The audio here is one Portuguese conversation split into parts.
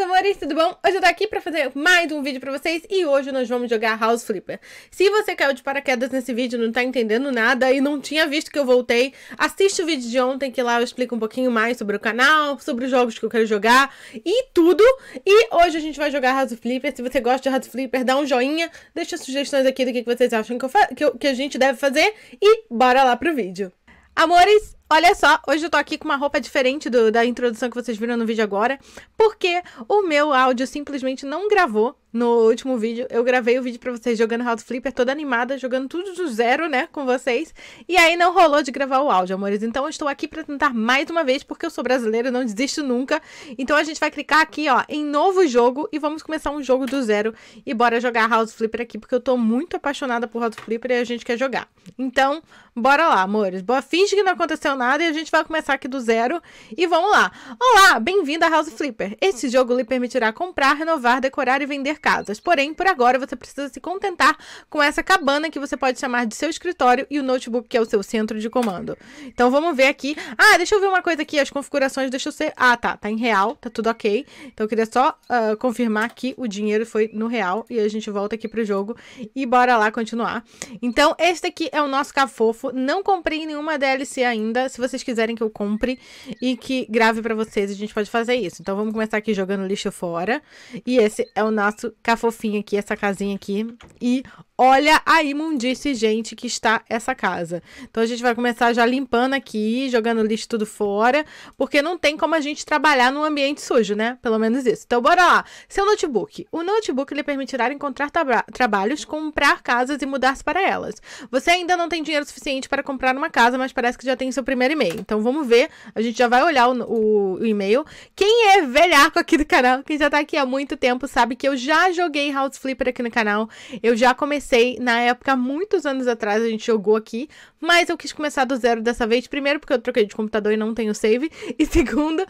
meus amores, tudo bom? Hoje eu tô aqui pra fazer mais um vídeo pra vocês e hoje nós vamos jogar House Flipper. Se você caiu de paraquedas nesse vídeo, não tá entendendo nada e não tinha visto que eu voltei, assiste o vídeo de ontem que lá eu explico um pouquinho mais sobre o canal, sobre os jogos que eu quero jogar e tudo. E hoje a gente vai jogar House Flipper, se você gosta de House Flipper, dá um joinha, deixa sugestões aqui do que vocês acham que, eu que, eu, que a gente deve fazer e bora lá pro vídeo. Amores, Olha só, hoje eu tô aqui com uma roupa diferente do, da introdução que vocês viram no vídeo agora, porque o meu áudio simplesmente não gravou no último vídeo. Eu gravei o vídeo pra vocês jogando House Flipper, toda animada, jogando tudo do zero, né, com vocês. E aí não rolou de gravar o áudio, amores. Então eu estou aqui pra tentar mais uma vez, porque eu sou brasileira, não desisto nunca. Então a gente vai clicar aqui, ó, em novo jogo e vamos começar um jogo do zero. E bora jogar House Flipper aqui, porque eu tô muito apaixonada por House Flipper e a gente quer jogar. Então, bora lá, amores. Boa, finge que não aconteceu nada e a gente vai começar aqui do zero. E vamos lá. Olá, bem-vindo a House Flipper. Este jogo lhe permitirá comprar, renovar, decorar e vender casas. Porém, por agora você precisa se contentar com essa cabana que você pode chamar de seu escritório e o notebook que é o seu centro de comando. Então vamos ver aqui. Ah, deixa eu ver uma coisa aqui, as configurações, deixa eu ser... Ah, tá, tá em real, tá tudo ok. Então eu queria só uh, confirmar que o dinheiro foi no real e a gente volta aqui pro jogo e bora lá continuar. Então, este aqui é o nosso cafofo. Não comprei nenhuma DLC ainda se vocês quiserem que eu compre e que grave para vocês, a gente pode fazer isso. Então vamos começar aqui jogando lixo fora. E esse é o nosso cafofinho aqui, essa casinha aqui. E olha a imundice, gente, que está essa casa. Então a gente vai começar já limpando aqui, jogando lixo tudo fora, porque não tem como a gente trabalhar num ambiente sujo, né? Pelo menos isso. Então bora lá. Seu notebook. O notebook lhe permitirá encontrar tra trabalhos, comprar casas e mudar-se para elas. Você ainda não tem dinheiro suficiente para comprar uma casa, mas parece que já tem seu primeiro primeiro e-mail. Então vamos ver, a gente já vai olhar o, o, o e-mail. Quem é velhaco aqui do canal, quem já tá aqui há muito tempo, sabe que eu já joguei House Flipper aqui no canal. Eu já comecei na época, muitos anos atrás, a gente jogou aqui, mas eu quis começar do zero dessa vez. Primeiro, porque eu troquei de computador e não tenho save. E segundo,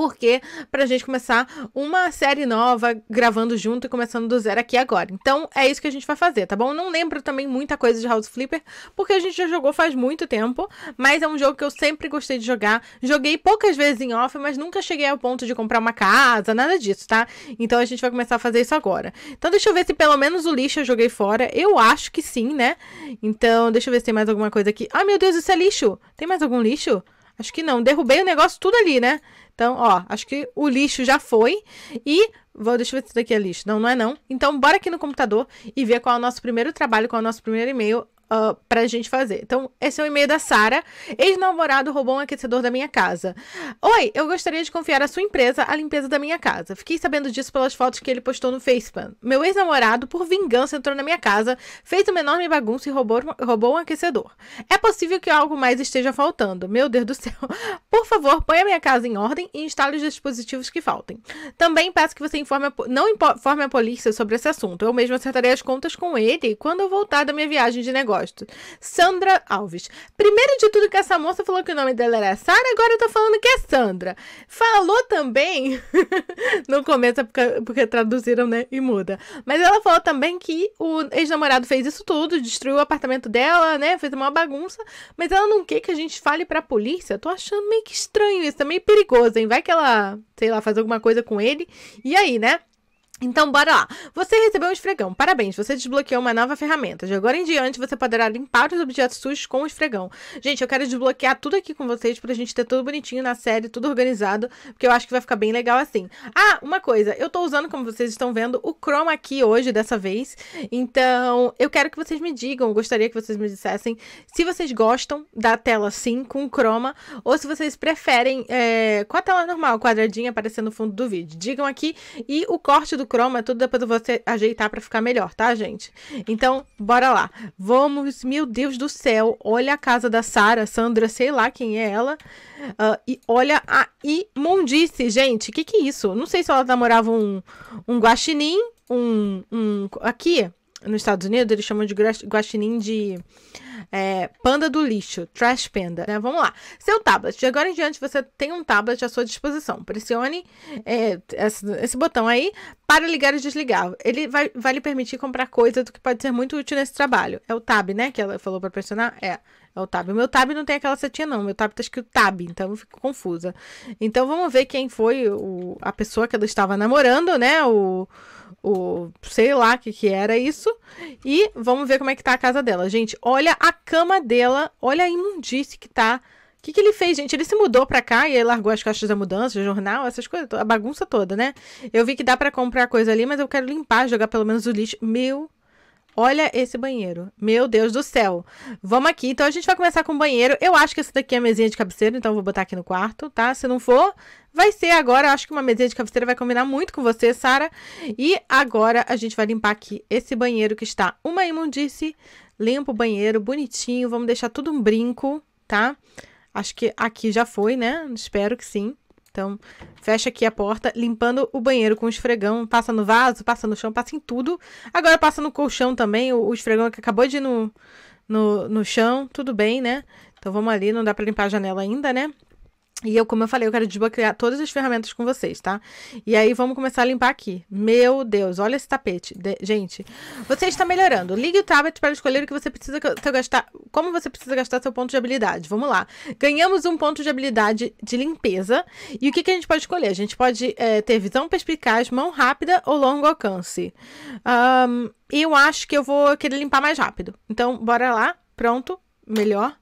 porque pra gente começar uma série nova, gravando junto e começando do zero aqui agora. Então é isso que a gente vai fazer, tá bom? Não lembro também muita coisa de House Flipper, porque a gente já jogou faz muito tempo, mas é um jogo que eu sempre gostei de jogar. Joguei poucas vezes em off, mas nunca cheguei ao ponto de comprar uma casa, nada disso, tá? Então a gente vai começar a fazer isso agora. Então deixa eu ver se pelo menos o lixo eu joguei fora. Eu acho que sim, né? Então deixa eu ver se tem mais alguma coisa aqui. Ah, meu Deus, isso é lixo! Tem mais algum lixo? Acho que não. Derrubei o negócio tudo ali, né? Então, ó, acho que o lixo já foi. E Vou, deixa eu ver se isso daqui é lixo. Não, não é não. Então, bora aqui no computador e ver qual é o nosso primeiro trabalho, qual é o nosso primeiro e-mail uh, pra gente fazer. Então, esse é o e-mail da Sara. Ex-namorado roubou um aquecedor da minha casa. Oi, eu gostaria de confiar a sua empresa a limpeza da minha casa. Fiquei sabendo disso pelas fotos que ele postou no Facebook. Meu ex-namorado, por vingança, entrou na minha casa, fez uma enorme bagunça e roubou, roubou um aquecedor. É possível que algo mais esteja faltando. Meu Deus do céu. Por favor, ponha minha casa em ordem e instale os dispositivos que faltem. Também peço que você informe a, não informe a polícia sobre esse assunto. Eu mesmo acertarei as contas com ele quando eu voltar da minha viagem de negócio gosto. Sandra Alves. Primeiro de tudo que essa moça falou que o nome dela era Sara, agora eu tô falando que é Sandra. Falou também, no começo é porque, porque traduziram, né, e muda. Mas ela falou também que o ex-namorado fez isso tudo, destruiu o apartamento dela, né, fez uma bagunça, mas ela não quer que a gente fale pra polícia. Tô achando meio que estranho isso, é meio perigoso, hein? Vai que ela, sei lá, faz alguma coisa com ele. E aí, né? Então, bora lá! Você recebeu um esfregão. Parabéns, você desbloqueou uma nova ferramenta. De agora em diante, você poderá limpar os objetos sujos com o esfregão. Gente, eu quero desbloquear tudo aqui com vocês pra gente ter tudo bonitinho na série, tudo organizado, porque eu acho que vai ficar bem legal assim. Ah, uma coisa, eu tô usando, como vocês estão vendo, o Chrome aqui hoje, dessa vez. Então, eu quero que vocês me digam, eu gostaria que vocês me dissessem se vocês gostam da tela assim, com o Chroma, ou se vocês preferem é, com a tela normal, quadradinha, aparecendo no fundo do vídeo. Digam aqui e o corte do croma, é tudo depois você ajeitar para ficar melhor, tá, gente? Então, bora lá. Vamos, meu Deus do céu, olha a casa da Sara, Sandra, sei lá quem é ela. Uh, e olha a imundice, gente. Que que é isso? Não sei se ela namorava um, um guaxinim, um, um... Aqui, nos Estados Unidos, eles chamam de guaxinim de é, panda do lixo, Trash Panda, né? Vamos lá. Seu tablet. De agora em diante você tem um tablet à sua disposição. Pressione é, esse, esse, botão aí para ligar e desligar. Ele vai, vai lhe permitir comprar coisa do que pode ser muito útil nesse trabalho. É o tab, né? Que ela falou para pressionar. É. É o tab. O meu tab não tem aquela setinha, não. Meu tab tá escrito tab, então eu fico confusa. Então vamos ver quem foi o, a pessoa que ela estava namorando, né? O, o sei lá o que, que era isso. E vamos ver como é que tá a casa dela. Gente, olha a cama dela, olha a imundice que tá. O que, que ele fez, gente? Ele se mudou pra cá e aí largou as caixas da mudança, jornal, essas coisas, a bagunça toda, né? Eu vi que dá para comprar coisa ali, mas eu quero limpar, jogar pelo menos o lixo. Meu Olha esse banheiro. Meu Deus do céu. Vamos aqui. Então a gente vai começar com o banheiro. Eu acho que essa daqui é a mesinha de cabeceira, então eu vou botar aqui no quarto, tá? Se não for, vai ser agora. Eu acho que uma mesinha de cabeceira vai combinar muito com você, Sara. E agora a gente vai limpar aqui esse banheiro que está uma imundice. Limpa o banheiro bonitinho. Vamos deixar tudo um brinco, tá? Acho que aqui já foi, né? Espero que sim. Então, fecha aqui a porta, limpando o banheiro com esfregão, passa no vaso, passa no chão, passa em tudo. Agora passa no colchão também, o, o esfregão que acabou de ir no, no, no chão, tudo bem, né? Então vamos ali, não dá para limpar a janela ainda, né? E eu, como eu falei, eu quero desbloquear todas as ferramentas com vocês, tá? E aí vamos começar a limpar aqui. Meu Deus, olha esse tapete. De... Gente, você está melhorando. Ligue o tablet para escolher o que você precisa gastar. Como você precisa gastar seu ponto de habilidade. Vamos lá. Ganhamos um ponto de habilidade de limpeza. E o que, que a gente pode escolher? A gente pode é, ter visão perspicaz, mão rápida ou longo alcance. Um, eu acho que eu vou querer limpar mais rápido. Então, bora lá. Pronto. Melhor.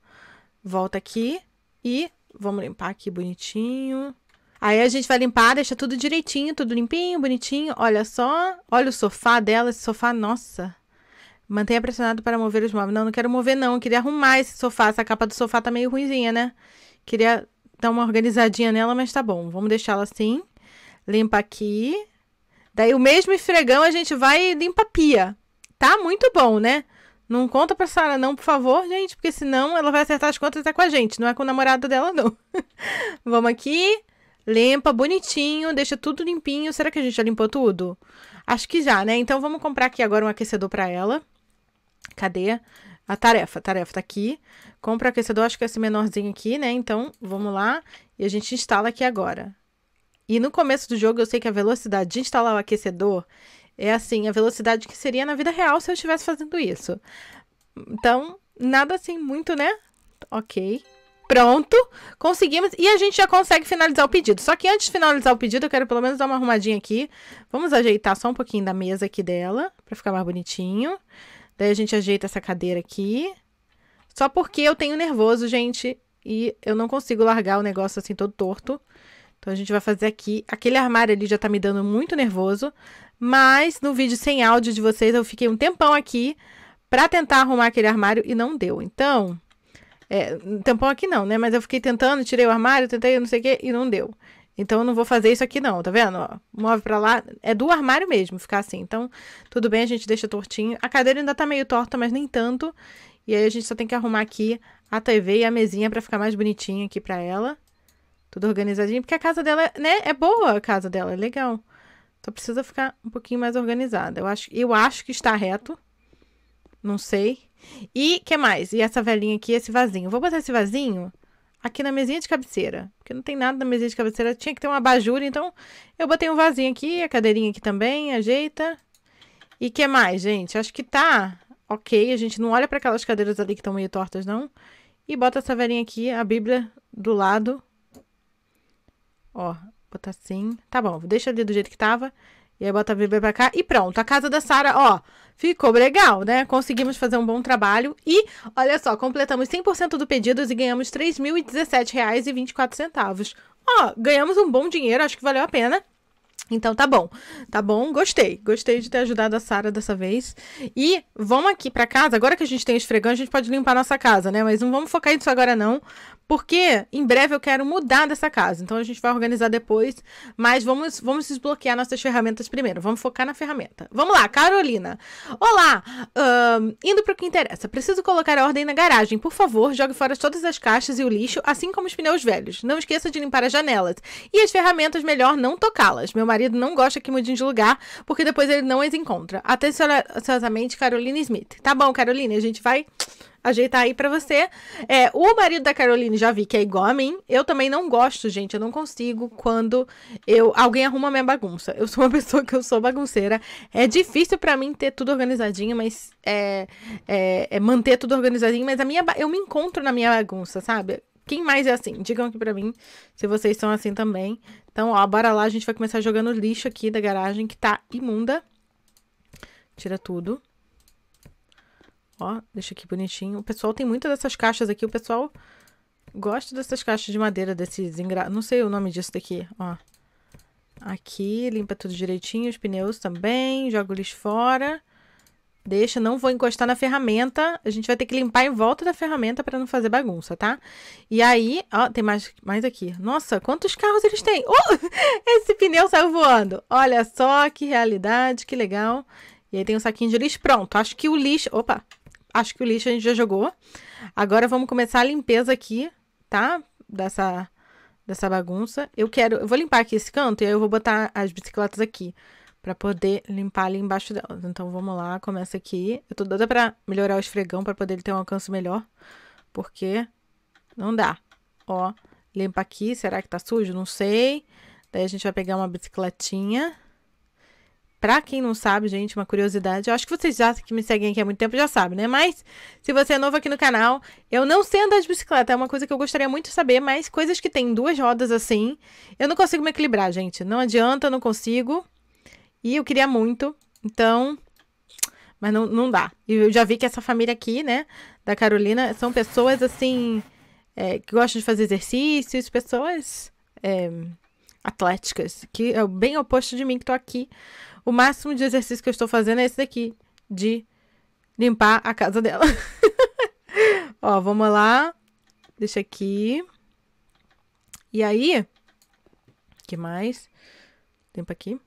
Volta aqui. E Vamos limpar aqui bonitinho. Aí a gente vai limpar, deixa tudo direitinho, tudo limpinho, bonitinho. Olha só, olha o sofá dela, esse sofá, nossa. Mantenha pressionado para mover os móveis. Não, não quero mover não, eu queria arrumar esse sofá. Essa capa do sofá tá meio ruimzinha, né? Queria dar uma organizadinha nela, mas tá bom. Vamos deixá ela assim. Limpa aqui. Daí o mesmo esfregão a gente vai limpa a pia. Tá muito bom, né? Não conta pra Sara, não, por favor, gente, porque senão ela vai acertar as contas até tá com a gente, não é com o namorado dela, não. Vamos aqui, limpa bonitinho, deixa tudo limpinho. Será que a gente já limpou tudo? Acho que já, né? Então vamos comprar aqui agora um aquecedor para ela. Cadê? A tarefa, a tarefa tá aqui. Compra o aquecedor, acho que é esse menorzinho aqui, né? Então vamos lá e a gente instala aqui agora. E no começo do jogo eu sei que a velocidade de instalar o aquecedor é assim, a velocidade que seria na vida real se eu estivesse fazendo isso. Então, nada assim muito, né? Ok. Pronto, conseguimos e a gente já consegue finalizar o pedido. Só que antes de finalizar o pedido, eu quero pelo menos dar uma arrumadinha aqui. Vamos ajeitar só um pouquinho da mesa aqui dela, para ficar mais bonitinho. Daí a gente ajeita essa cadeira aqui. Só porque eu tenho nervoso, gente, e eu não consigo largar o negócio assim todo torto. Então a gente vai fazer aqui. Aquele armário ali já tá me dando muito nervoso, mas no vídeo sem áudio de vocês eu fiquei um tempão aqui para tentar arrumar aquele armário e não deu. Então, é, tempão aqui não, né? Mas eu fiquei tentando, tirei o armário, tentei não sei o que e não deu. Então eu não vou fazer isso aqui não, tá vendo? Ó, move para lá, é do armário mesmo, ficar assim. Então, tudo bem, a gente deixa tortinho. A cadeira ainda tá meio torta, mas nem tanto. E aí a gente só tem que arrumar aqui a TV e a mesinha para ficar mais bonitinha aqui para ela tudo organizadinho, porque a casa dela, né, é boa, a casa dela é legal. Só então precisa ficar um pouquinho mais organizada. Eu acho, eu acho que está reto. Não sei. E que mais? E essa velhinha aqui, esse vasinho. Vou botar esse vasinho aqui na mesinha de cabeceira, porque não tem nada na mesinha de cabeceira, tinha que ter uma abajur, então eu botei um vasinho aqui, a cadeirinha aqui também, ajeita. E que mais, gente? Acho que tá OK, a gente não olha para aquelas cadeiras ali que estão meio tortas não. E bota essa velhinha aqui, a Bíblia do lado Ó, botar assim. Tá bom, deixa ali do jeito que tava. E aí bota a bebê pra cá e pronto. A casa da Sara, ó, ficou legal, né? Conseguimos fazer um bom trabalho e, olha só, completamos 100% do pedido e ganhamos R$ 3.017,24. Ó, ganhamos um bom dinheiro, acho que valeu a pena. Então tá bom, tá bom, gostei, gostei de ter ajudado a Sara dessa vez. E vamos aqui para casa, agora que a gente tem o esfregão, a gente pode limpar nossa casa, né? Mas não vamos focar nisso agora não, porque em breve eu quero mudar dessa casa. Então a gente vai organizar depois, mas vamos vamos desbloquear nossas ferramentas primeiro. Vamos focar na ferramenta. Vamos lá, Carolina. Olá, indo para o que interessa. Preciso colocar a ordem na garagem. Por favor, jogue fora todas as caixas e o lixo, assim como os pneus velhos. Não esqueça de limpar as janelas e as ferramentas melhor não tocá-las. Meu marido marido não gosta que mudem de lugar, porque depois ele não as encontra. Atenciosamente, Caroline Smith. Tá bom, Caroline, a gente vai ajeitar aí para você. É, o marido da Caroline já vi que é igual a mim. Eu também não gosto, gente. Eu não consigo quando eu alguém arruma minha bagunça. Eu sou uma pessoa que eu sou bagunceira. É difícil para mim ter tudo organizadinho, mas é, é, é, manter tudo organizadinho. Mas a minha eu me encontro na minha bagunça, sabe? Quem mais é assim? Digam aqui pra mim se vocês são assim também. Então, ó, bora lá. A gente vai começar jogando lixo aqui da garagem, que tá imunda. Tira tudo. Ó, deixa aqui bonitinho. O pessoal tem muitas dessas caixas aqui. O pessoal gosta dessas caixas de madeira, desses engra... Não sei o nome disso daqui, ó. Aqui, limpa tudo direitinho, os pneus também. Joga o lixo fora. Deixa, não vou encostar na ferramenta. A gente vai ter que limpar em volta da ferramenta para não fazer bagunça, tá? E aí, ó, tem mais, mais aqui. Nossa, quantos carros eles têm? Uh! Esse pneu saiu voando. Olha só que realidade, que legal. E aí tem um saquinho de lixo. Pronto, acho que o lixo... Opa! Acho que o lixo a gente já jogou. Agora vamos começar a limpeza aqui, tá? Dessa, dessa bagunça. Eu quero... Eu vou limpar aqui esse canto e aí eu vou botar as bicicletas aqui para poder limpar ali embaixo delas. Então vamos lá, começa aqui. Eu tô doida para melhorar o esfregão para poder ele ter um alcance melhor, porque não dá. Ó, limpa aqui, será que tá sujo? Não sei. Daí a gente vai pegar uma bicicletinha. Pra quem não sabe, gente, uma curiosidade, eu acho que vocês já que me seguem aqui há muito tempo já sabem, né? Mas se você é novo aqui no canal, eu não sei andar de bicicleta, é uma coisa que eu gostaria muito de saber, mas coisas que tem duas rodas assim, eu não consigo me equilibrar, gente. Não adianta, eu não consigo. E eu queria muito. Então, mas não, não dá. E eu já vi que essa família aqui, né, da Carolina, são pessoas assim é, que gostam de fazer exercícios, pessoas é, atléticas, que é bem oposto de mim que tô aqui. O máximo de exercício que eu estou fazendo é esse daqui, de limpar a casa dela. Ó, vamos lá. Deixa aqui. E aí, que mais? Tempo aqui.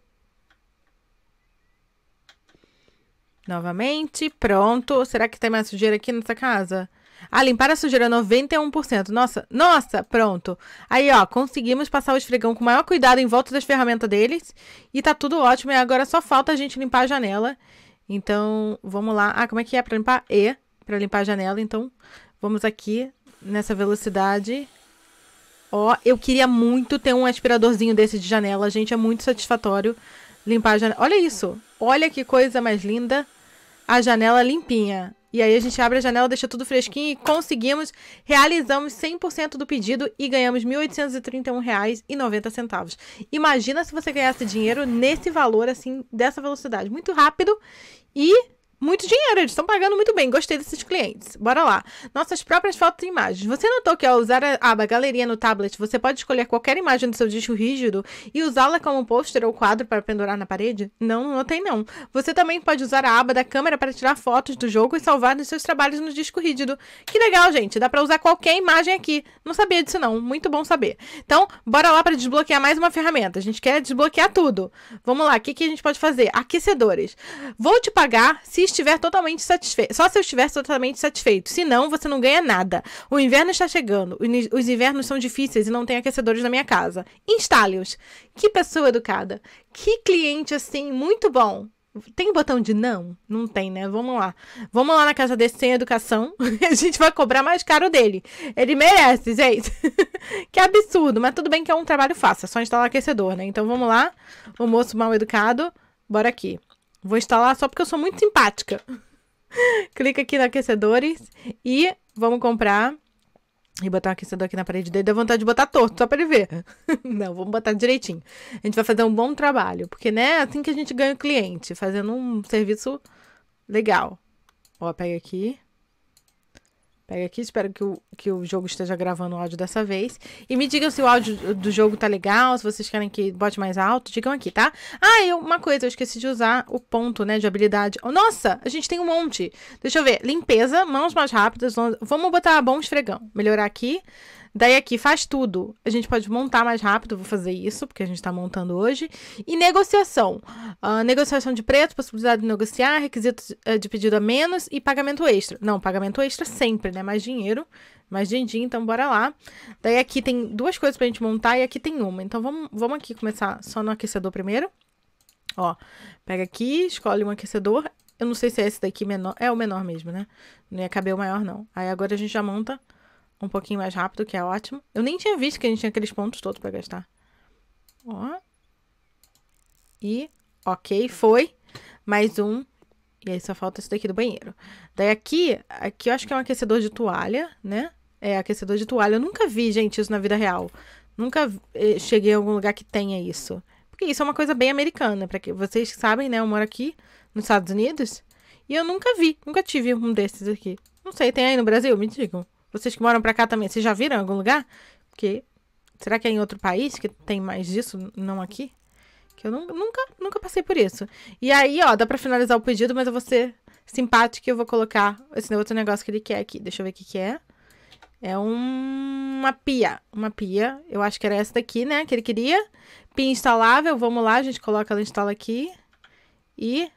Novamente, pronto. Será que tem mais sujeira aqui nessa casa? Ah, limpar a sujeira 91%. Nossa, nossa, pronto. Aí, ó, conseguimos passar o esfregão com o maior cuidado em volta das ferramentas deles. E tá tudo ótimo. E agora só falta a gente limpar a janela. Então, vamos lá. Ah, como é que é para limpar? E, para limpar a janela. Então, vamos aqui nessa velocidade. Ó, eu queria muito ter um aspiradorzinho desse de janela, gente. É muito satisfatório. Limpar a janela. Olha isso. Olha que coisa mais linda. A janela limpinha. E aí a gente abre a janela, deixa tudo fresquinho e conseguimos, realizamos 100% do pedido e ganhamos R$ 1.831,90. Imagina se você ganhasse dinheiro nesse valor, assim, dessa velocidade. Muito rápido e muito dinheiro, eles estão pagando muito bem. Gostei desses clientes. Bora lá. Nossas próprias fotos e imagens. Você notou que ao usar a aba ah, Galeria no tablet, você pode escolher qualquer imagem do seu disco rígido e usá-la como pôster ou quadro para pendurar na parede? Não, não notei não. Você também pode usar a aba da câmera para tirar fotos do jogo e salvar nos seus trabalhos no disco rígido. Que legal, gente. Dá para usar qualquer imagem aqui. Não sabia disso não. Muito bom saber. Então, bora lá para desbloquear mais uma ferramenta. A gente quer desbloquear tudo. Vamos lá. O que, que a gente pode fazer? Aquecedores. Vou te pagar se estiver totalmente satisfeito. Só se eu estiver totalmente satisfeito. Senão, você não ganha nada. O inverno está chegando. Os invernos são difíceis e não tem aquecedores na minha casa. Instale-os. Que pessoa educada. Que cliente, assim, muito bom. Tem botão de não? Não tem, né? Vamos lá. Vamos lá na casa desse sem educação. a gente vai cobrar mais caro dele. Ele merece, gente. que absurdo. Mas tudo bem que é um trabalho fácil. É só instalar aquecedor, né? Então vamos lá. O moço mal educado. Bora aqui. Vou instalar só porque eu sou muito simpática. Clica aqui na aquecedores e vamos comprar. E botar um aquecedor aqui na parede dele. Deu vontade de botar torto, só pra ele ver. Não, vamos botar direitinho. A gente vai fazer um bom trabalho. Porque, né, assim que a gente ganha o cliente. Fazendo um serviço legal. Ó, pega aqui. Pega aqui, espero que o, que o jogo esteja gravando o áudio dessa vez. E me digam se o áudio do jogo tá legal, se vocês querem que bote mais alto, digam aqui, tá? Ah, eu, uma coisa, eu esqueci de usar o ponto, né, de habilidade. Oh, nossa, a gente tem um monte. Deixa eu ver. Limpeza, mãos mais rápidas. Vamos botar bom esfregão. Melhorar aqui. Daí aqui faz tudo. A gente pode montar mais rápido, vou fazer isso, porque a gente está montando hoje. E negociação. Uh, negociação de preço, possibilidade de negociar, requisitos eh, de pedido a menos e pagamento extra. Não, pagamento extra sempre, né? Mais dinheiro, mais dindinho, então bora lá. Daí aqui tem duas coisas para a gente montar e aqui tem uma. Então vamos, vamos aqui começar só no aquecedor primeiro. Ó, pega aqui, escolhe um aquecedor. Eu não sei se é esse daqui menor. É o menor mesmo, né? Não ia caber o maior, não. Aí agora a gente já monta um pouquinho mais rápido, que é ótimo. Eu nem tinha visto que a gente tinha aqueles pontos todos para gastar. Ó. E, ok, foi. Mais um. E aí só falta isso daqui do banheiro. Daí aqui, aqui eu acho que é um aquecedor de toalha, né? É, aquecedor de toalha. Eu nunca vi, gente, isso na vida real. Nunca eh, cheguei a algum lugar que tenha isso. Porque isso é uma coisa bem americana. para que Vocês sabem, né? Eu moro aqui nos Estados Unidos. E eu nunca vi, nunca tive um desses aqui. Não sei, tem aí no Brasil? Me digam. Vocês que moram pra cá também, vocês já viram em algum lugar? Porque será que é em outro país que tem mais disso, não aqui? Que eu nunca, nunca passei por isso. E aí, ó, dá pra finalizar o pedido, mas eu vou ser simpático e eu vou colocar esse outro negócio que ele quer aqui. Deixa eu ver o que que é. É um... uma pia. Uma pia. Eu acho que era essa daqui, né? Que ele queria. Pia instalável. Vamos lá, a gente coloca ela instala aqui. E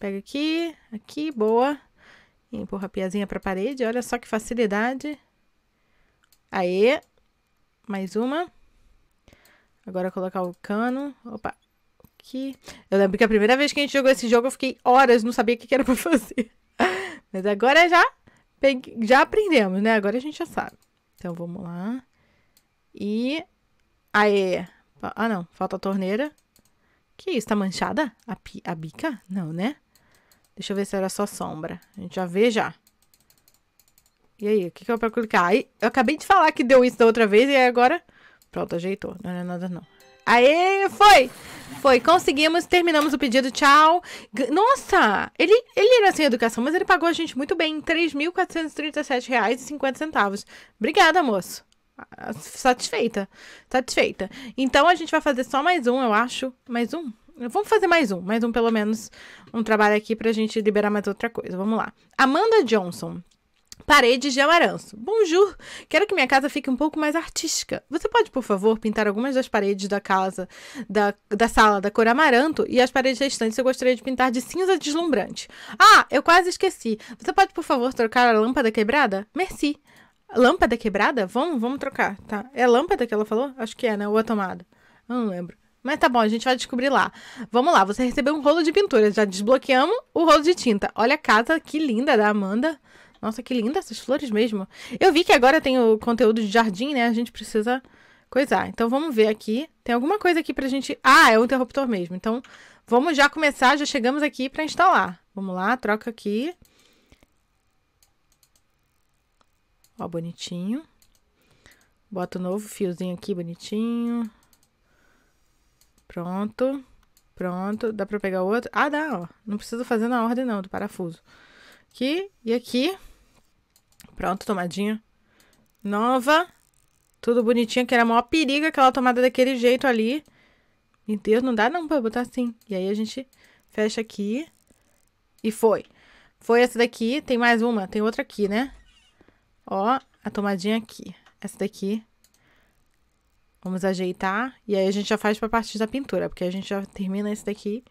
pega aqui, aqui, boa. Empurra a piazinha para a parede. Olha só que facilidade. Aê! Mais uma. Agora colocar o cano. Opa! Aqui. Eu lembro que a primeira vez que a gente jogou esse jogo, eu fiquei horas, não sabia o que era para fazer. Mas agora já, já aprendemos, né? Agora a gente já sabe. Então, vamos lá. E... Aê! Ah, não. Falta a torneira. Que isso? Tá manchada? A, a bica? Não, né? Deixa eu ver se era só sombra. A gente já vê já. E aí, o que, que é pra clicar? Aí, eu acabei de falar que deu isso da outra vez e agora... Pronto, ajeitou. Não é nada não. Aê, foi! Foi, conseguimos, terminamos o pedido, tchau. Nossa, ele, ele era sem educação, mas ele pagou a gente muito bem, R$ 3.437,50. Obrigada, moço. Ah, satisfeita, satisfeita. Então a gente vai fazer só mais um, eu acho. Mais um? Vamos fazer mais um, mais um pelo menos, um trabalho aqui pra gente liberar mais outra coisa. Vamos lá. Amanda Johnson. Paredes de amaranço. Bonjour! Quero que minha casa fique um pouco mais artística. Você pode, por favor, pintar algumas das paredes da casa, da, da sala, da cor amaranto e as paredes restantes eu gostaria de pintar de cinza deslumbrante. Ah, eu quase esqueci. Você pode, por favor, trocar a lâmpada quebrada? Merci. Lâmpada quebrada? Vamos, vamos trocar, tá? É lâmpada que ela falou? Acho que é, né? Ou a tomada? Eu não lembro. Mas tá bom, a gente vai descobrir lá. Vamos lá, você recebeu um rolo de pintura. Já desbloqueamos o rolo de tinta. Olha a casa, que linda da Amanda. Nossa, que linda essas flores mesmo. Eu vi que agora tem o conteúdo de jardim, né? A gente precisa coisar. Então vamos ver aqui. Tem alguma coisa aqui pra gente. Ah, é o interruptor mesmo. Então vamos já começar, já chegamos aqui pra instalar. Vamos lá, troca aqui. Ó, bonitinho. Bota o um novo fiozinho aqui, bonitinho. Pronto. Pronto. Dá pra pegar outro? Ah, dá, ó. Não preciso fazer na ordem, não, do parafuso. Aqui e aqui. Pronto, tomadinha. Nova. Tudo bonitinho, que era a maior perigo aquela tomada daquele jeito ali. Meu Deus, não dá não pra botar assim. E aí a gente fecha aqui. E foi. Foi essa daqui. Tem mais uma. Tem outra aqui, né? Ó, a tomadinha aqui. Essa daqui. Vamos ajeitar. E aí a gente já faz pra partir da pintura, porque a gente já termina esse daqui.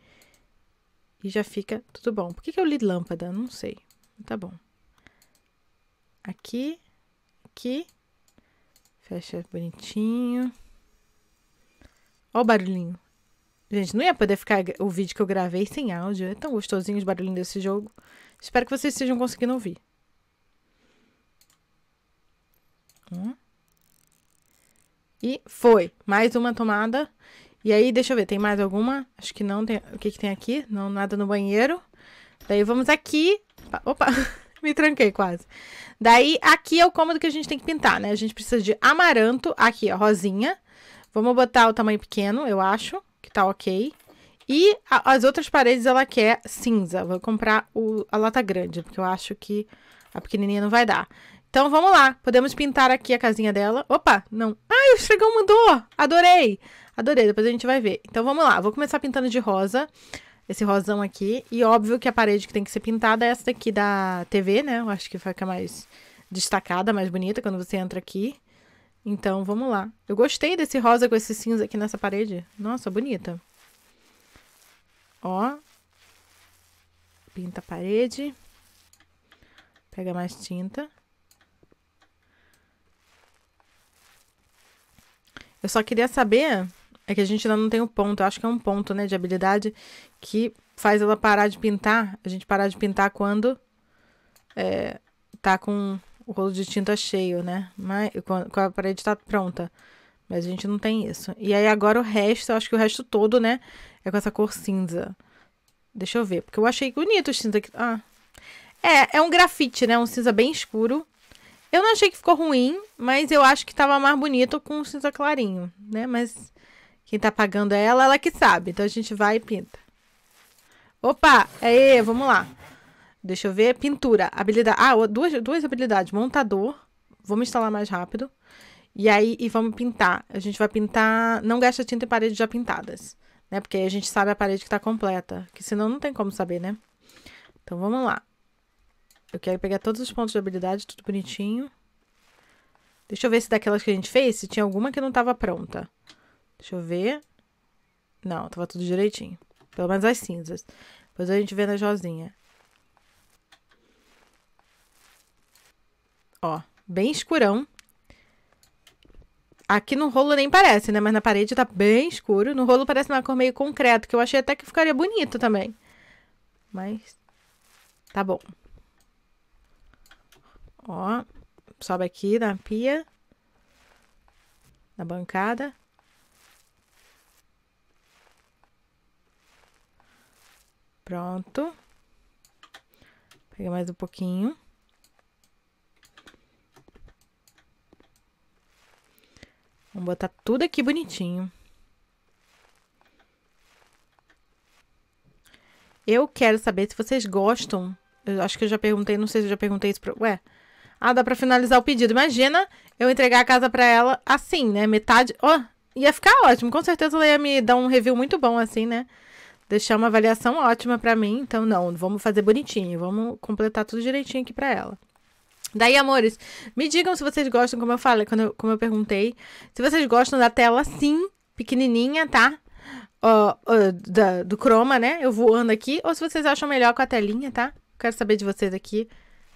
E já fica tudo bom. Por que, que eu li lâmpada? Não sei. Tá bom. Aqui. Aqui. Fecha bonitinho. Ó o barulhinho. Gente, não ia poder ficar o vídeo que eu gravei sem áudio. É tão gostosinho os barulhinhos desse jogo. Espero que vocês estejam conseguindo ouvir. Hum. E foi. Mais uma tomada. E aí, deixa eu ver, tem mais alguma? Acho que não tem. O que, que tem aqui? Não, nada no banheiro. Daí vamos aqui. Opa, me tranquei quase. Daí aqui é o cômodo que a gente tem que pintar, né? A gente precisa de amaranto, aqui, ó, rosinha. Vamos botar o tamanho pequeno, eu acho, que tá ok. E a, as outras paredes ela quer cinza. Vou comprar o, a lata grande, porque eu acho que a pequenininha não vai dar. Então vamos lá. Podemos pintar aqui a casinha dela. Opa, não. Ai, o esfregão mudou. Adorei. Adorei, depois a gente vai ver. Então vamos lá. Vou começar pintando de rosa. Esse rosão aqui. E óbvio que a parede que tem que ser pintada é essa daqui da TV, né? Eu acho que ficar é mais destacada, mais bonita quando você entra aqui. Então, vamos lá. Eu gostei desse rosa com esse cinza aqui nessa parede. Nossa, bonita. Ó. Pinta a parede. Pega mais tinta. Eu só queria saber. É que a gente ainda não tem o um ponto. Eu acho que é um ponto, né, de habilidade que faz ela parar de pintar. A gente parar de pintar quando é, tá com o rolo de tinta cheio, né? Mas, com a parede tá pronta. Mas a gente não tem isso. E aí agora o resto, eu acho que o resto todo, né, é com essa cor cinza. Deixa eu ver, porque eu achei bonito o cinza aqui. Ah. É, é um grafite, né? Um cinza bem escuro. Eu não achei que ficou ruim, mas eu acho que tava mais bonito com o cinza clarinho, né? Mas quem tá pagando é ela, ela que sabe. Então a gente vai e pinta. Opa! Aê, é vamos lá. Deixa eu ver. Pintura. Habilidade. Ah, duas, duas habilidades. Montador. Vamos instalar mais rápido. E aí, e vamos pintar. A gente vai pintar. Não gasta tinta em paredes já pintadas. Né? Porque aí a gente sabe a parede que tá completa. Que senão não tem como saber, né? Então vamos lá. Eu quero pegar todos os pontos de habilidade, tudo bonitinho. Deixa eu ver se daquelas que a gente fez, se tinha alguma que não estava pronta. Deixa eu ver. Não, estava tudo direitinho. Pelo menos as cinzas. Depois a gente vê na Josinha. Ó, bem escurão. Aqui no rolo nem parece, né? Mas na parede tá bem escuro. No rolo parece uma cor meio concreto, que eu achei até que ficaria bonito também. Mas tá bom. Ó, sobe aqui na pia, na bancada. Pronto. Peguei mais um pouquinho. Vamos botar tudo aqui bonitinho. Eu quero saber se vocês gostam. Eu acho que eu já perguntei, não sei se eu já perguntei isso pra... Ué, ah, dá pra finalizar o pedido. Imagina eu entregar a casa para ela assim, né? Metade. Ó, oh, ia ficar ótimo. Com certeza ela ia me dar um review muito bom assim, né? Deixar uma avaliação ótima para mim. Então, não, vamos fazer bonitinho. Vamos completar tudo direitinho aqui para ela. Daí, amores, me digam se vocês gostam, como eu falei, quando eu, como eu perguntei, se vocês gostam da tela assim, pequenininha, tá? da, do Chroma, né? Eu voando aqui. Ou se vocês acham melhor com a telinha, tá? Quero saber de vocês aqui.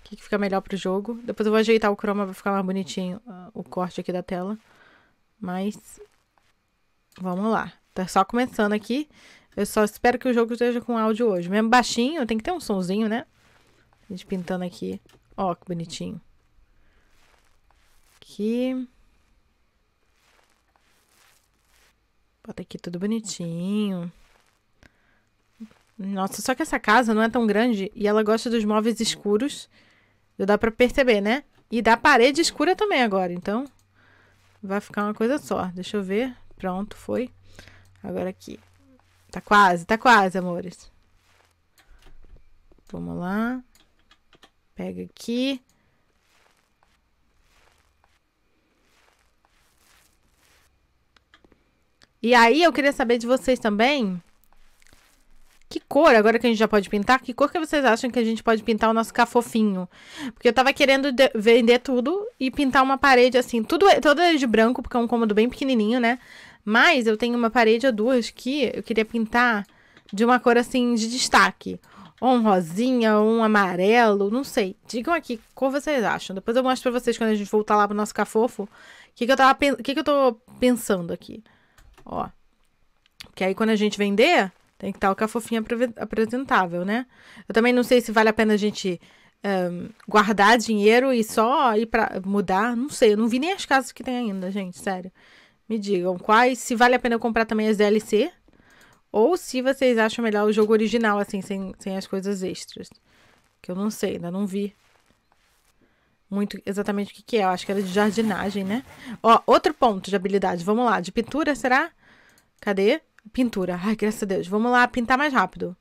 O que, que fica melhor pro jogo. Depois eu vou ajeitar o croma pra ficar mais bonitinho ah, o corte aqui da tela. Mas vamos lá. Tá só começando aqui. Eu só espero que o jogo esteja com áudio hoje. Mesmo baixinho, tem que ter um sonzinho, né? A gente pintando aqui. Ó, que bonitinho. Aqui. Bota aqui tudo bonitinho. Nossa, só que essa casa não é tão grande e ela gosta dos móveis escuros. Já dá pra perceber, né? E da parede escura também agora, então vai ficar uma coisa só. Deixa eu ver. Pronto, foi. Agora aqui. Tá quase, tá quase, amores. Vamos lá. Pega aqui. E aí, eu queria saber de vocês também cor, agora que a gente já pode pintar, que cor que vocês acham que a gente pode pintar o nosso cafofinho? Porque eu tava querendo vender tudo e pintar uma parede assim, tudo é, toda é de branco, porque é um cômodo bem pequenininho, né? Mas eu tenho uma parede ou duas que eu queria pintar de uma cor assim de destaque. Ou um rosinha, ou um amarelo, não sei. Digam aqui que cor vocês acham. Depois eu mostro pra vocês quando a gente voltar lá pro nosso cafofo. O que, que, eu que, que eu tô pensando aqui? Ó. Porque aí quando a gente vender, tem que estar o fofinha apresentável, né? Eu também não sei se vale a pena a gente um, guardar dinheiro e só ir para mudar. Não sei, eu não vi nem as casas que tem ainda, gente, sério. Me digam quais, se vale a pena eu comprar também as DLC ou se vocês acham melhor o jogo original, assim, sem, sem as coisas extras. Que eu não sei, ainda não vi muito exatamente o que, que é. Eu acho que era de jardinagem, né? Ó, outro ponto de habilidade. Vamos lá, de pintura, será? Cadê? Pintura. Ai, graças a Deus. Vamos lá pintar mais rápido.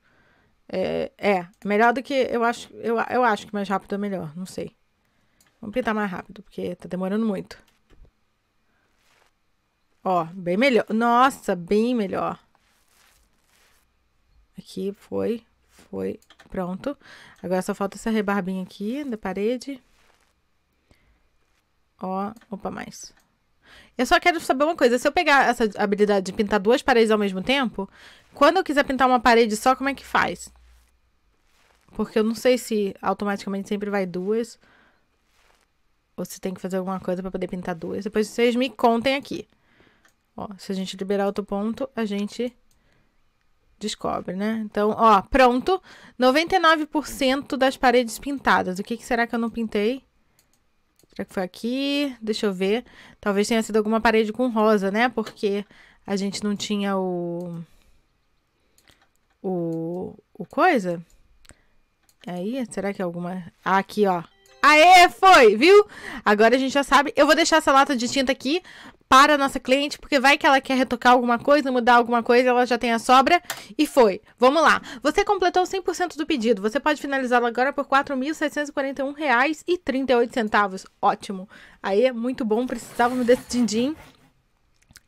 É, é, é melhor do que. Eu acho, eu, eu acho que mais rápido é melhor. Não sei. Vamos pintar mais rápido, porque tá demorando muito. Ó, bem melhor. Nossa, bem melhor. Aqui foi, foi, pronto. Agora só falta essa rebarbinha aqui da parede. Ó, opa, mais. Eu só quero saber uma coisa. Se eu pegar essa habilidade de pintar duas paredes ao mesmo tempo, quando eu quiser pintar uma parede só, como é que faz? Porque eu não sei se automaticamente sempre vai duas. Ou se tem que fazer alguma coisa para poder pintar duas. Depois vocês me contem aqui. Ó, se a gente liberar outro ponto, a gente descobre, né? Então, ó, pronto. 99% das paredes pintadas. O que, que será que eu não pintei? Será que foi aqui? Deixa eu ver. Talvez tenha sido alguma parede com rosa, né? Porque a gente não tinha o. O. O coisa? Aí, será que é alguma. Ah, aqui, ó. Aê, foi, viu? Agora a gente já sabe. Eu vou deixar essa lata de tinta aqui para a nossa cliente, porque vai que ela quer retocar alguma coisa, mudar alguma coisa, ela já tem a sobra e foi. Vamos lá. Você completou 100% do pedido. Você pode finalizá-lo agora por R$ 4.641,38. Ótimo. Aí é muito bom, precisávamos desse din-din.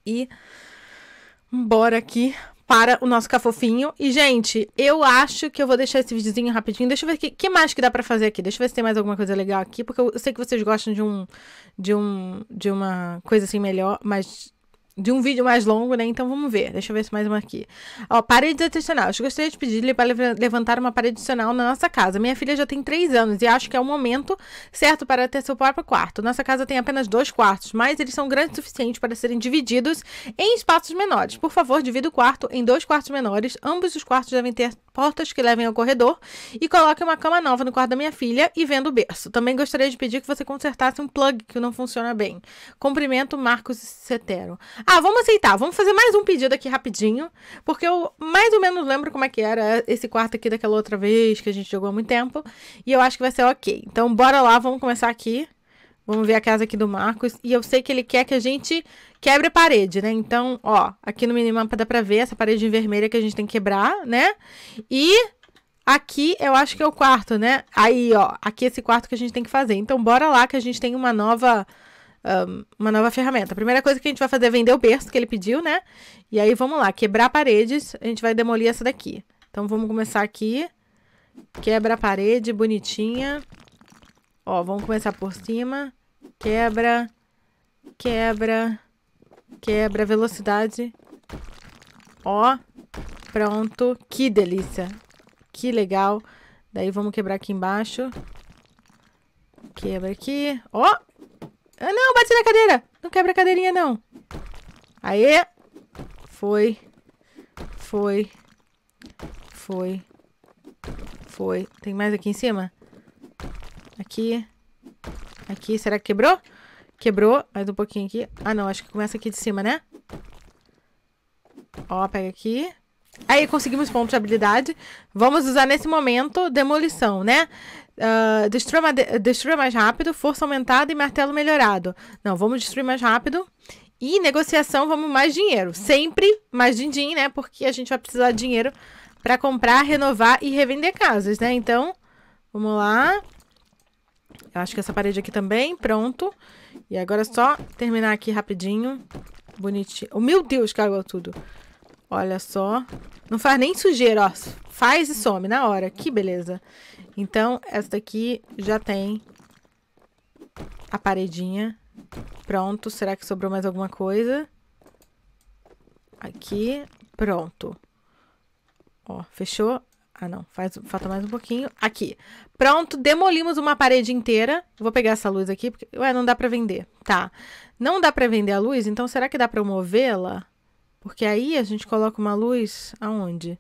E bora aqui para o nosso cafofinho. E, gente, eu acho que eu vou deixar esse videozinho rapidinho. Deixa eu ver o que, que mais que dá para fazer aqui. Deixa eu ver se tem mais alguma coisa legal aqui, porque eu, eu sei que vocês gostam de um, de um, de uma coisa assim melhor, mas de um vídeo mais longo, né? Então vamos ver. Deixa eu ver se mais uma aqui. Ó, parede adicional. Eu gostaria de pedir para levantar uma parede adicional na nossa casa. Minha filha já tem 3 anos e acho que é o momento certo para ter seu próprio quarto. Nossa casa tem apenas dois quartos, mas eles são grandes o suficiente para serem divididos em espaços menores. Por favor, divida o quarto em dois quartos menores. Ambos os quartos devem ter portas que levem ao corredor e coloque uma cama nova no quarto da minha filha e vendo o berço. Também gostaria de pedir que você consertasse um plug que não funciona bem. Cumprimento Marcos Cetero. Ah, vamos aceitar, vamos fazer mais um pedido aqui rapidinho, porque eu mais ou menos lembro como é que era esse quarto aqui daquela outra vez que a gente jogou há muito tempo, e eu acho que vai ser ok. Então, bora lá, vamos começar aqui. Vamos ver a casa aqui do Marcos. E eu sei que ele quer que a gente quebre a parede, né? Então, ó, aqui no minimapa dá pra ver essa parede vermelha que a gente tem que quebrar, né? E aqui eu acho que é o quarto, né? Aí, ó, aqui é esse quarto que a gente tem que fazer. Então, bora lá que a gente tem uma nova uma nova ferramenta. A primeira coisa que a gente vai fazer é vender o berço que ele pediu, né? E aí vamos lá, quebrar paredes, a gente vai demolir essa daqui. Então vamos começar aqui. Quebra parede, bonitinha. Ó, vamos começar por cima. Quebra, quebra, quebra, velocidade. Ó, pronto. Que delícia. Que legal. Daí vamos quebrar aqui embaixo. Quebra aqui. Ó, ah, não, bate na cadeira. Não quebra a cadeirinha, não. Aê. Foi. Foi. Foi. Foi. Tem mais aqui em cima? Aqui. Aqui. Será que quebrou? Quebrou. Mais um pouquinho aqui. Ah, não. Acho que começa aqui de cima, né? Ó, pega aqui. Aí, conseguimos pontos de habilidade. Vamos usar nesse momento demolição, né? Uh, ah, destrua, destrua mais rápido, força aumentada e martelo melhorado. Não, vamos destruir mais rápido. E negociação, vamos mais dinheiro. Sempre mais din-din, né? Porque a gente vai precisar de dinheiro para comprar, renovar e revender casas, né? Então, vamos lá. Eu acho que essa parede aqui também, pronto. E agora é só terminar aqui rapidinho. Bonitinho. Oh, meu Deus, cagou tudo. Olha só. Não faz nem sujeira, ó. Faz e some na hora. Que beleza. Então, essa daqui já tem a paredinha. Pronto. Será que sobrou mais alguma coisa? Aqui. Pronto. Ó, fechou. Ah, não. Faz, falta mais um pouquinho. Aqui. Pronto, demolimos uma parede inteira. Vou pegar essa luz aqui, porque... Ué, não dá pra vender. Tá. Não dá pra vender a luz, então será que dá pra movê-la? Porque aí a gente coloca uma luz aonde?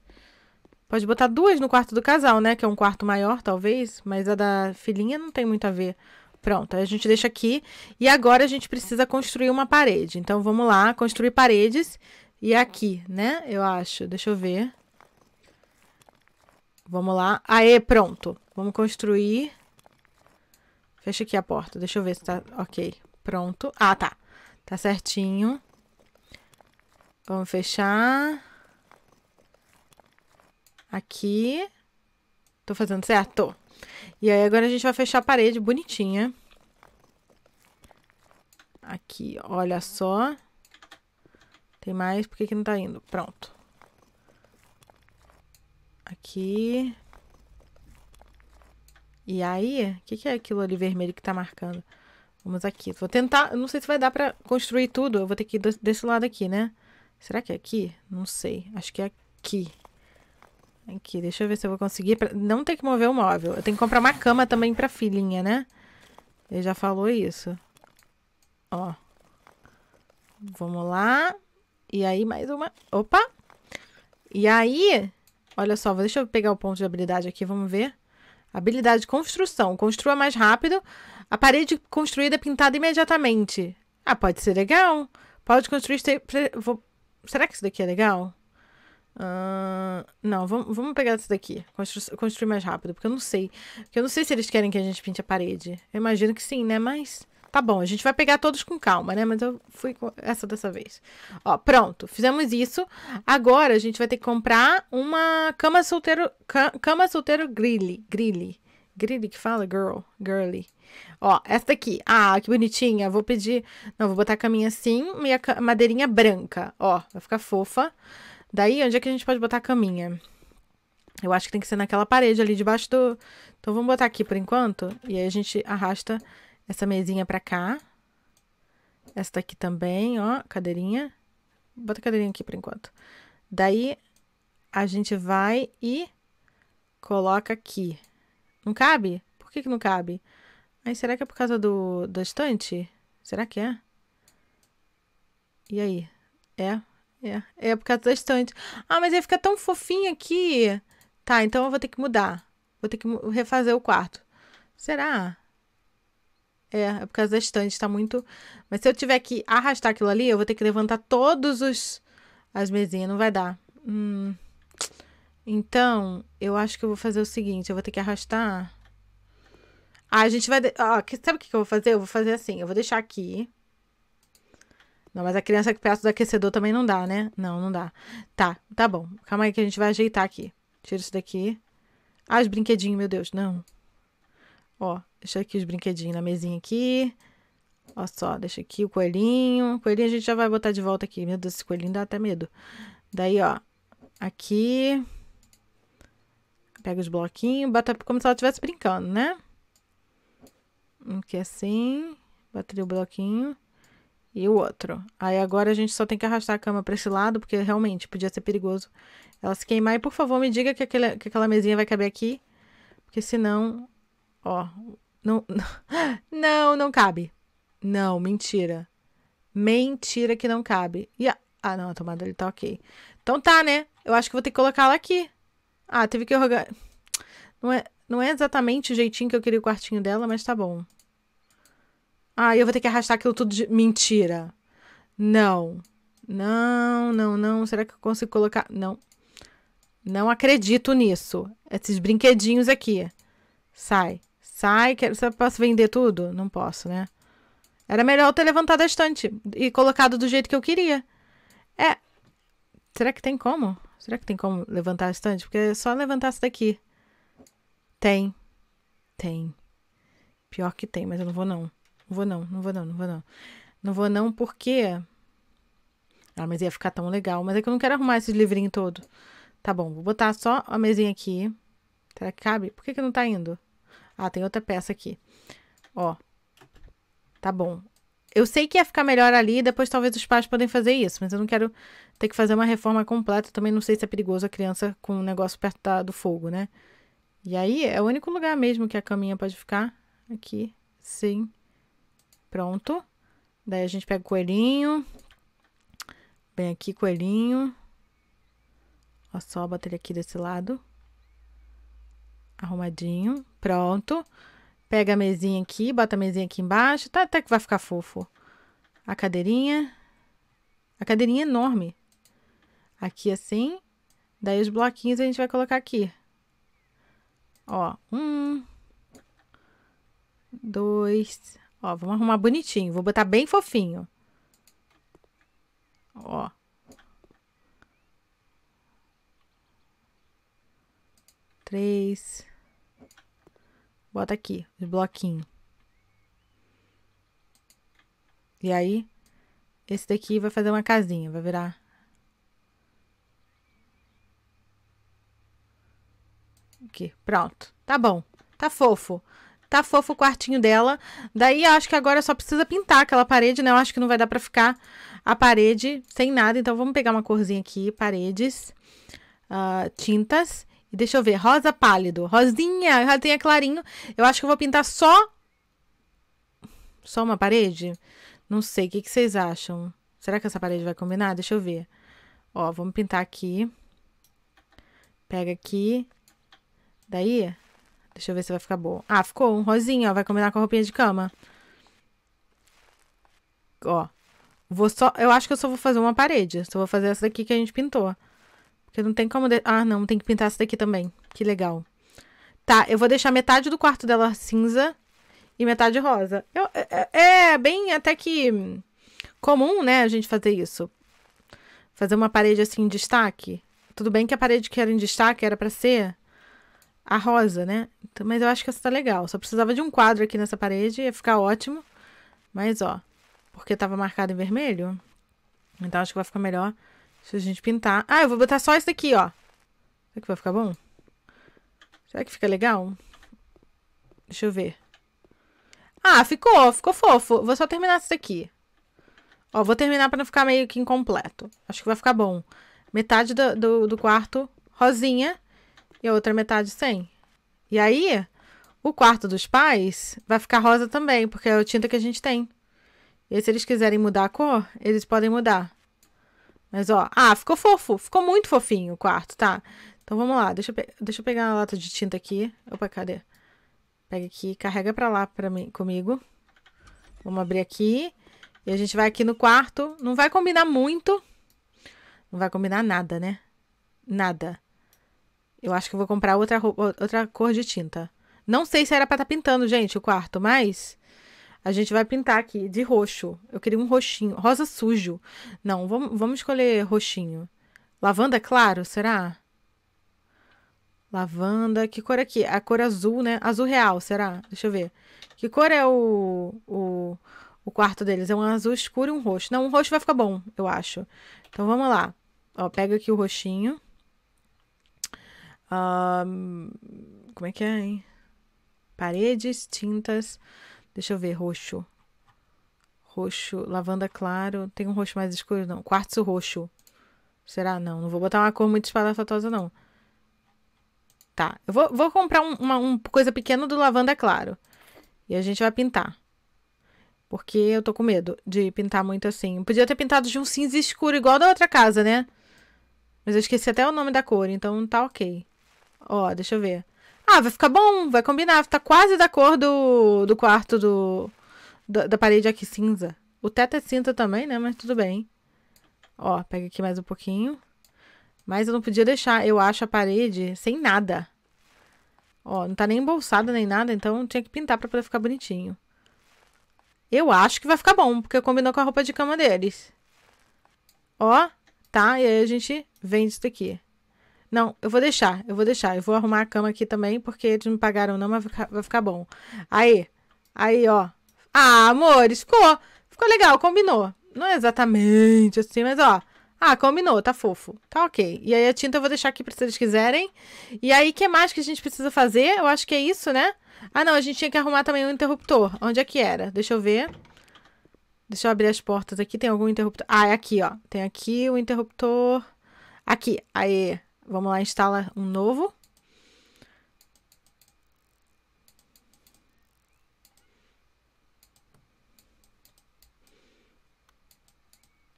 Pode botar duas no quarto do casal, né? Que é um quarto maior, talvez, mas a da filhinha não tem muito a ver. Pronto, a gente deixa aqui. E agora a gente precisa construir uma parede. Então vamos lá, construir paredes. E aqui, né? Eu acho. Deixa eu ver. Vamos lá. Aê, pronto. Vamos construir. Fecha aqui a porta. Deixa eu ver se tá ok. Pronto. Ah, tá. Tá certinho. Vamos fechar. Aqui. Tô fazendo certo? E aí agora a gente vai fechar a parede bonitinha. Aqui, olha só. Tem mais, por que, que não tá indo? Pronto. Aqui. E aí, o que, que é aquilo ali vermelho que tá marcando? Vamos aqui. Vou tentar, não sei se vai dar pra construir tudo. Eu vou ter que ir desse lado aqui, né? Será que é aqui? Não sei. Acho que é aqui. É aqui, deixa eu ver se eu vou conseguir. Não tem que mover o móvel. Eu tenho que comprar uma cama também pra filhinha, né? Ele já falou isso. Ó. Vamos lá. E aí, mais uma. Opa! E aí, olha só, deixa eu pegar o ponto de habilidade aqui, vamos ver. Habilidade de construção. Construa mais rápido. A parede construída é pintada imediatamente. Ah, pode ser legal. Pode construir... Vou Será que isso daqui é legal? Uh, não, vamos, vamos pegar isso daqui. Constru construir mais rápido, porque eu não sei. Porque eu não sei se eles querem que a gente pinte a parede. Eu imagino que sim, né? Mas tá bom, a gente vai pegar todos com calma, né? Mas eu fui com essa dessa vez. Ó, pronto, fizemos isso. Agora a gente vai ter que comprar uma cama solteiro, ca, cama solteiro grilly, grille. Grille que fala girl, girly. Ó, essa daqui. Ah, que bonitinha. Vou pedir. Não, vou botar a caminha assim e a madeirinha branca. Ó, vai ficar fofa. Daí, onde é que a gente pode botar a caminha? Eu acho que tem que ser naquela parede ali debaixo do. Então vamos botar aqui por enquanto. E aí a gente arrasta essa mesinha pra cá. Essa daqui também, ó, cadeirinha. Bota a cadeirinha aqui por enquanto. Daí a gente vai e coloca aqui. Não cabe? Por que, que não cabe? Aí será que é por causa do, da estante? Será que é? E aí? É? É. É por causa da estante. Ah, mas aí fica tão fofinho aqui. Tá, então eu vou ter que mudar. Vou ter que refazer o quarto. Será? É, é por causa da estante, tá muito. Mas se eu tiver que arrastar aquilo ali, eu vou ter que levantar todos os as mesinhas, não vai dar. Hum. Então, eu acho que eu vou fazer o seguinte, eu vou ter que arrastar ah, a gente vai. Ah, sabe o que, eu vou fazer? Eu vou fazer assim. Eu vou deixar aqui. Não, mas a criança que perto do aquecedor também não dá, né? Não, não dá. Tá, tá bom. Calma aí que a gente vai ajeitar aqui. Tira isso daqui. Ah, os brinquedinhos, meu Deus, não. Ó, deixa aqui os brinquedinhos na mesinha aqui. Ó só, deixa aqui o coelhinho. O coelhinho a gente já vai botar de volta aqui. Meu Deus, esse coelhinho dá até medo. Daí, ó, aqui. Pega os bloquinhos, bota como se ela estivesse brincando, né? Um que assim, é bater o bloquinho e o outro. Aí agora a gente só tem que arrastar a cama para esse lado, porque realmente podia ser perigoso ela se queimar. E por favor, me diga que, aquele, que aquela mesinha vai caber aqui, porque senão, ó, não, não, não, não cabe. Não, mentira. Mentira que não cabe. E a, ah, não, a tomada ali tá ok. Então tá, né? Eu acho que vou ter que colocá-la aqui. Ah, teve que rogar. Não é, não é exatamente o jeitinho que eu queria o quartinho dela, mas tá bom. Ah, eu vou ter que arrastar aquilo tudo de. Mentira. Não. Não, não, não. Será que eu consigo colocar? Não. Não acredito nisso. Esses brinquedinhos aqui. Sai. Sai. Quero... Posso vender tudo? Não posso, né? Era melhor eu ter levantado a estante e colocado do jeito que eu queria. É. Será que tem como? Será que tem como levantar a estante? Porque é só levantar isso daqui. Tem. Tem. Pior que tem, mas eu não vou não. Não vou não, não vou não, não vou não. Não vou não porque... Ah, mas ia ficar tão legal. Mas é que eu não quero arrumar esse livrinho todo. Tá bom, vou botar só a mesinha aqui. Será que cabe? Por que que não tá indo? Ah, tem outra peça aqui. Ó. Tá bom. Eu sei que ia ficar melhor ali, depois talvez os pais podem fazer isso, mas eu não quero ter que fazer uma reforma completa. Também não sei se é perigoso a criança com um negócio perto da, do fogo, né? E aí é o único lugar mesmo que a caminha pode ficar. Aqui, sim. Pronto. Daí a gente pega o coelhinho. Bem aqui, coelhinho. Ó, só bota ele aqui desse lado. Arrumadinho. Pronto. Pega a mesinha aqui, bota a mesinha aqui embaixo. Tá, até que vai ficar fofo. A cadeirinha. A cadeirinha é enorme. Aqui assim. Daí os bloquinhos a gente vai colocar aqui. Ó, um, dois, Ó, vamos arrumar bonitinho. Vou botar bem fofinho. Ó. Três. Bota aqui, os bloquinhos. E aí, esse daqui vai fazer uma casinha, vai virar... Aqui, pronto. Tá bom, tá fofo. Tá fofo o quartinho dela. Daí acho que agora só precisa pintar aquela parede, né? Eu acho que não vai dar pra ficar a parede sem nada. Então vamos pegar uma corzinha aqui, paredes, uh, tintas. E deixa eu ver, rosa pálido. Rosinha, rosinha clarinho. Eu acho que eu vou pintar só... Só uma parede? Não sei, o que, que vocês acham? Será que essa parede vai combinar? Deixa eu ver. Ó, vamos pintar aqui. Pega aqui. Daí, Deixa eu ver se vai ficar boa. Ah, ficou um rosinha, ó. Vai combinar com a roupinha de cama. Ó. Vou só... Eu acho que eu só vou fazer uma parede. Só vou fazer essa daqui que a gente pintou. Porque não tem como... De... Ah, não. Tem que pintar essa daqui também. Que legal. Tá, eu vou deixar metade do quarto dela cinza e metade rosa. Eu, é, é, é bem até que comum, né, a gente fazer isso. Fazer uma parede assim em destaque. Tudo bem que a parede que era em destaque era para ser a rosa, né? Então, mas eu acho que essa tá legal. Só precisava de um quadro aqui nessa parede, ia ficar ótimo. Mas, ó, porque tava marcado em vermelho, então acho que vai ficar melhor se a gente pintar. Ah, eu vou botar só isso daqui, ó. Será que vai ficar bom? Será que fica legal? Deixa eu ver. Ah, ficou, ficou fofo. Vou só terminar isso daqui. Ó, vou terminar pra não ficar meio que incompleto. Acho que vai ficar bom. Metade do, do, do quarto rosinha e a outra metade sem. E aí, o quarto dos pais vai ficar rosa também, porque é a tinta que a gente tem. E se eles quiserem mudar a cor, eles podem mudar. Mas, ó, ah, ficou fofo, ficou muito fofinho o quarto, tá? Então, vamos lá, deixa eu, deixa eu pegar a lata de tinta aqui. Opa, cadê? Pega aqui, carrega pra lá pra mim, comigo. Vamos abrir aqui. E a gente vai aqui no quarto. Não vai combinar muito. Não vai combinar nada, né? Nada. Eu acho que vou comprar outra, roupa, outra cor de tinta. Não sei se era para estar tá pintando, gente, o quarto, mas a gente vai pintar aqui de roxo. Eu queria um roxinho, rosa sujo. Não, vamos, vamos escolher roxinho. Lavanda é claro, será? Lavanda, que cor aqui? A cor azul, né? Azul real, será? Deixa eu ver. Que cor é o, o, o quarto deles? É um azul escuro e um roxo. Não, um roxo vai ficar bom, eu acho. Então, vamos lá. Ó, pega aqui o roxinho. Um, como é que é, hein? Paredes, tintas. Deixa eu ver, roxo. Roxo, lavanda claro. Tem um roxo mais escuro? Não. Quartzo roxo. Será? Não. Não vou botar uma cor muito espalhafatosa, não. Tá. Eu vou, vou comprar um, uma um coisa pequena do lavanda claro. E a gente vai pintar. Porque eu tô com medo de pintar muito assim. Eu podia ter pintado de um cinza escuro, igual da outra casa, né? Mas eu esqueci até o nome da cor, então tá ok. Ó, deixa eu ver. Ah, vai ficar bom, vai combinar. Tá quase da cor do, do quarto do, da, da parede aqui cinza. O teto é cinza também, né? Mas tudo bem. Ó, pega aqui mais um pouquinho. Mas eu não podia deixar, eu acho, a parede sem nada. Ó, não tá nem embolsada nem nada, então tinha que pintar pra poder ficar bonitinho. Eu acho que vai ficar bom, porque combinou com a roupa de cama deles. Ó, tá? E aí a gente vende isso daqui. Não, eu vou deixar, eu vou deixar. Eu vou arrumar a cama aqui também, porque eles me pagaram não, mas vai ficar, vai ficar bom. Aí, aí, ó. Ah, amores, ficou. Ficou legal, combinou. Não é exatamente assim, mas ó. Ah, combinou, tá fofo. Tá ok. E aí a tinta eu vou deixar aqui pra se eles quiserem. E aí, o que mais que a gente precisa fazer? Eu acho que é isso, né? Ah, não, a gente tinha que arrumar também um interruptor. Onde é que era? Deixa eu ver. Deixa eu abrir as portas aqui. Tem algum interruptor? Ah, é aqui, ó. Tem aqui o interruptor. Aqui. Aê. Vamos lá, instala um novo.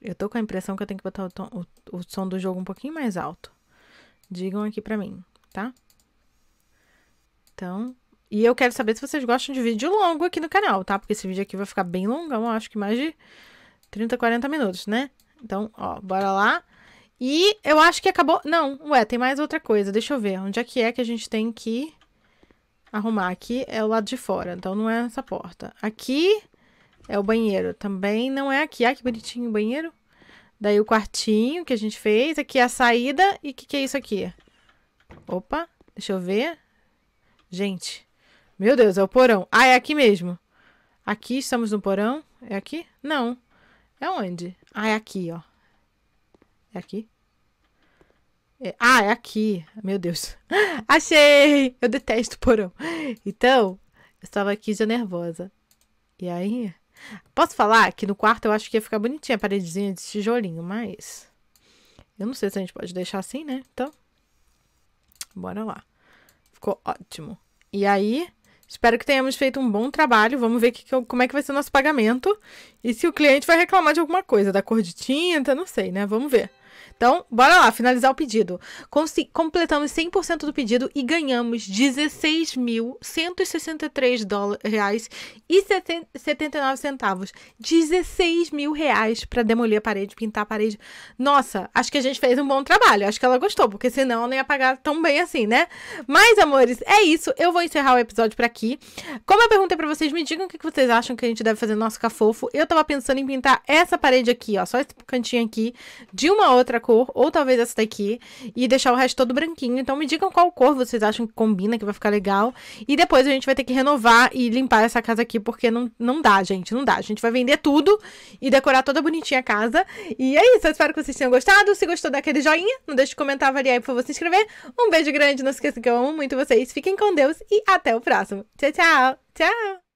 Eu tô com a impressão que eu tenho que botar o, tom, o, o som do jogo um pouquinho mais alto. Digam aqui pra mim, tá? Então, e eu quero saber se vocês gostam de vídeo longo aqui no canal, tá? Porque esse vídeo aqui vai ficar bem longão, acho que mais de 30, 40 minutos, né? Então, ó, bora lá. E eu acho que acabou. Não, ué, tem mais outra coisa. Deixa eu ver. Onde é que é que a gente tem que arrumar? Aqui é o lado de fora, então não é essa porta. Aqui é o banheiro. Também não é aqui. Ah, que bonitinho o banheiro. Daí o quartinho que a gente fez. Aqui é a saída. E o que, que é isso aqui? Opa, deixa eu ver. Gente, meu Deus, é o porão. Ah, é aqui mesmo. Aqui estamos no porão. É aqui? Não. É onde? Ah, é aqui, ó. É aqui? É, ah, é aqui. Meu Deus. Achei! Eu detesto porão. Então, eu estava aqui já nervosa. E aí? Posso falar que no quarto eu acho que ia ficar bonitinha a paredezinha de tijolinho, mas... Eu não sei se a gente pode deixar assim, né? Então, bora lá. Ficou ótimo. E aí, espero que tenhamos feito um bom trabalho. Vamos ver que, que, como é que vai ser o nosso pagamento. E se o cliente vai reclamar de alguma coisa, da cor de tinta, não sei, né? Vamos ver. Então, bora lá, finalizar o pedido. Consi completamos 100% do pedido e ganhamos 16.163 reais e 79 centavos. 16 mil reais para demolir a parede, pintar a parede. Nossa, acho que a gente fez um bom trabalho. Acho que ela gostou, porque senão não ia pagar tão bem assim, né? Mas, amores, é isso. Eu vou encerrar o episódio por aqui. Como eu perguntei para vocês, me digam o que vocês acham que a gente deve fazer no nosso cafofo. Eu tava pensando em pintar essa parede aqui, ó, só esse cantinho aqui, de uma outra cor cor, ou talvez essa daqui, e deixar o resto todo branquinho. Então me digam qual cor vocês acham que combina, que vai ficar legal. E depois a gente vai ter que renovar e limpar essa casa aqui, porque não, não dá, gente, não dá. A gente vai vender tudo e decorar toda bonitinha a casa. E é isso, eu espero que vocês tenham gostado. Se gostou, dá aquele joinha, não deixe de comentar, avaliar e por favor se inscrever. Um beijo grande, não esqueça que eu amo muito vocês. Fiquem com Deus e até o próximo. Tchau, tchau! Tchau!